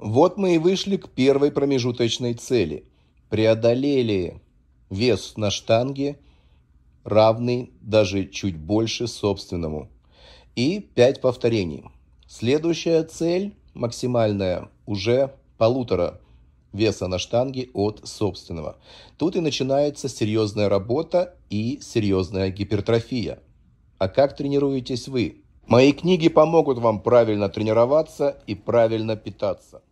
Вот мы и вышли к первой промежуточной цели. Преодолели вес на штанге, равный даже чуть больше собственному. И 5 повторений. Следующая цель, максимальная, уже полутора веса на штанге от собственного. Тут и начинается серьезная работа и серьезная гипертрофия. А как тренируетесь вы? Мои книги помогут вам правильно тренироваться и правильно питаться.